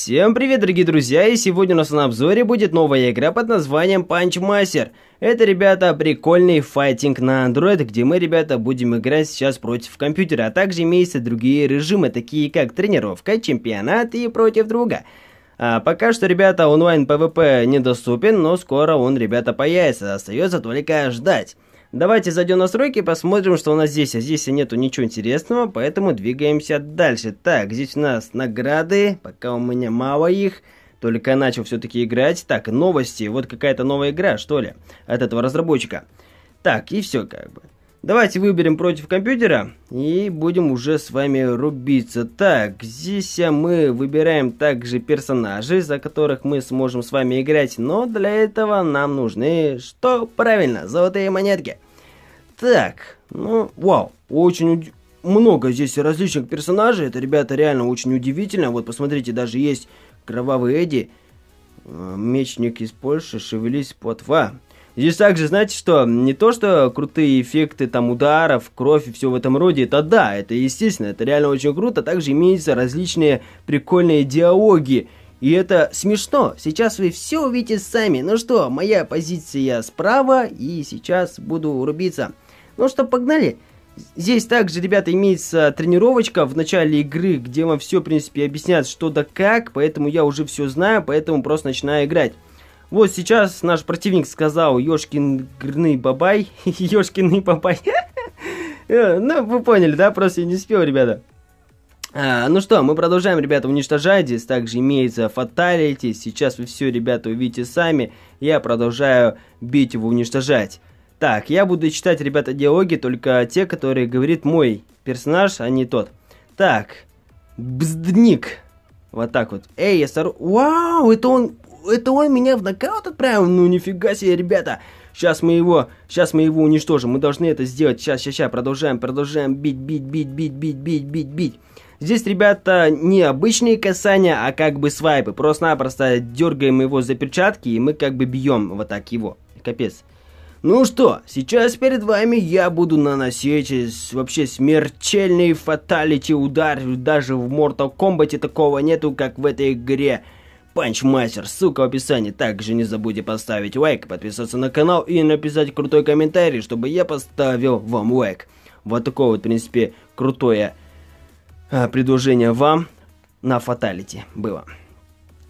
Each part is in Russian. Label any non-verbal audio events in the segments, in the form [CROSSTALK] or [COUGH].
Всем привет, дорогие друзья, и сегодня у нас на обзоре будет новая игра под названием Punch Master. Это, ребята, прикольный файтинг на Android, где мы, ребята, будем играть сейчас против компьютера, а также имеются другие режимы, такие как тренировка, чемпионат и против друга. А пока что, ребята, онлайн PvP недоступен, но скоро он, ребята, появится, остается только ждать. Давайте зайдем в настройки посмотрим, что у нас здесь. А здесь нету ничего интересного, поэтому двигаемся дальше. Так, здесь у нас награды, пока у меня мало их. Только начал все-таки играть. Так, новости. Вот какая-то новая игра, что ли, от этого разработчика. Так, и все как бы. Давайте выберем против компьютера и будем уже с вами рубиться. Так, здесь а, мы выбираем также персонажей, за которых мы сможем с вами играть, но для этого нам нужны, что правильно, золотые монетки. Так, ну, вау, очень уд... много здесь различных персонажей, это, ребята, реально очень удивительно. Вот, посмотрите, даже есть кровавый Эдди, а, мечник из Польши, шевелись, плотва. Здесь также, знаете что, не то что крутые эффекты там ударов, кровь и все в этом роде, это да, это естественно, это реально очень круто, а также имеются различные прикольные диалоги, и это смешно, сейчас вы все увидите сами. Ну что, моя позиция справа, и сейчас буду рубиться. Ну что, погнали. Здесь также, ребята, имеется тренировочка в начале игры, где вам все, в принципе, объяснят что да как, поэтому я уже все знаю, поэтому просто начинаю играть. Вот сейчас наш противник сказал Ёшкин грны бабай. [LAUGHS] Ёшкины бабай. [LAUGHS] Э, ну, вы поняли, да? Просто я не успел, ребята. А, ну что, мы продолжаем, ребята, уничтожать. Здесь также имеется фаталити. Сейчас вы все, ребята, увидите сами. Я продолжаю бить его, уничтожать. Так, я буду читать, ребята, диалоги, только те, которые говорит мой персонаж, а не тот. Так, бздник. Вот так вот. Эй, я стар... Вау, это он это он меня в нокаут отправил? Ну нифига себе, ребята. Сейчас мы его, сейчас мы его уничтожим. Мы должны это сделать. Сейчас, сейчас, сейчас. Продолжаем, продолжаем бить, бить, бить, бить, бить, бить, бить, бить. Здесь, ребята, не обычные касания, а как бы свайпы. Просто-напросто дергаем его за перчатки, и мы как бы бьем вот так его. Капец. Ну что, сейчас перед вами я буду наносить вообще смертельный фаталити удар. Даже в Mortal Kombat такого нету, как в этой игре. Панчмастер, ссылка в описании. Также не забудьте поставить лайк, подписаться на канал и написать крутой комментарий, чтобы я поставил вам лайк. Вот такое вот, в принципе, крутое а, предложение вам на фаталити было.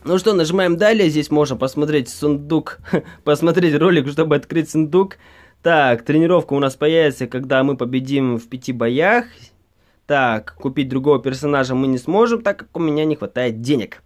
Ну что, нажимаем далее, здесь можно посмотреть сундук, [LAUGHS] посмотреть ролик, чтобы открыть сундук. Так, тренировка у нас появится, когда мы победим в пяти боях. Так, купить другого персонажа мы не сможем, так как у меня не хватает денег.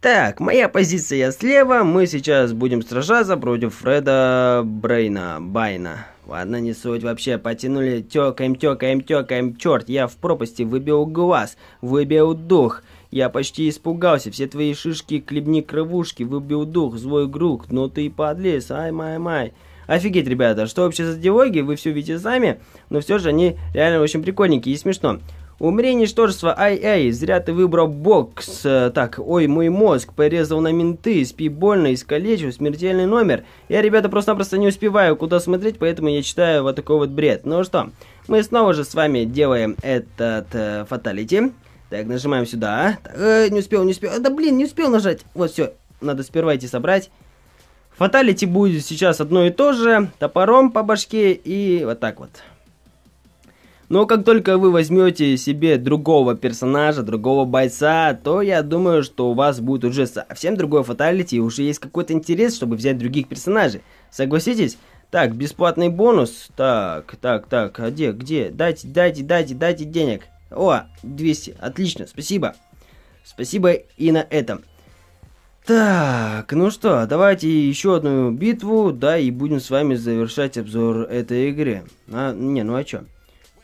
Так, моя позиция слева. Мы сейчас будем сражаться против Фреда Брейна. Байна. Ладно, не суть вообще. Потянули. Тёкаем, тёкаем, тёкаем. Чёрт, я в пропасти выбил глаз. Выбил дух. Я почти испугался. Все твои шишки, клебни, кровушки. Выбил дух. Злой грук. Но ну ты подлез. Ай-май-май. Офигеть, ребята, что вообще за диалоги, вы все видите сами, но все же они реально очень прикольненькие и смешно. Умри, ничтожество, ай-ай, зря ты выбрал бокс. Э, так, ой, мой мозг, порезал на менты, спи больно, искалечу, смертельный номер. Я, ребята, просто-напросто не успеваю куда смотреть, поэтому я читаю вот такой вот бред. Ну что, мы снова же с вами делаем этот э, фаталити. Так, нажимаем сюда. Э, не успел, не успел. Э, да блин, не успел нажать. Вот все, надо сперва идти собрать. Фаталити будет сейчас одно и то же. Топором по башке и вот так вот. Но как только вы возьмете себе другого персонажа, другого бойца, то я думаю, что у вас будет уже совсем другой фаталити, и уже есть какой-то интерес, чтобы взять других персонажей. Согласитесь? Так, бесплатный бонус. Так, так, так, а где, где? Дайте, дайте, дайте, дайте денег. О, 200, отлично, спасибо. Спасибо и на этом. Так, ну что, давайте еще одну битву, да, и будем с вами завершать обзор этой игры. А, не, ну а чё?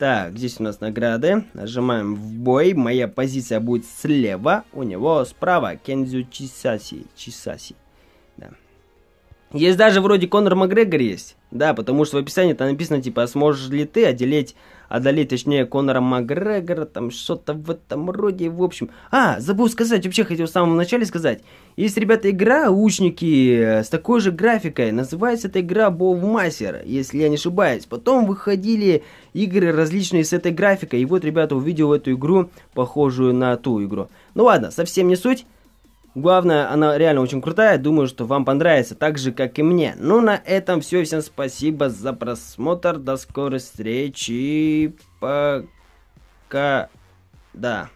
Так, здесь у нас награды. Нажимаем в бой. Моя позиция будет слева, у него справа Кензю Чисаси. Чисаси. Да. Есть даже вроде Конор Макгрегор есть. Да, потому что в описании там написано, типа, а сможешь ли ты отделить, одолеть, точнее, Конора Макгрегора, там что-то в этом роде, в общем. А, забыл сказать, вообще хотел в самом начале сказать. Есть, ребята, игра «Учники» с такой же графикой. Называется эта игра «Боувмастер», если я не ошибаюсь. Потом выходили игры различные с этой графикой. И вот, ребята, увидел эту игру, похожую на ту игру. Ну ладно, совсем не суть. Главное, она реально очень крутая, думаю, что вам понравится, так же, как и мне. Ну, на этом все, всем спасибо за просмотр, до скорой встречи, пока, да.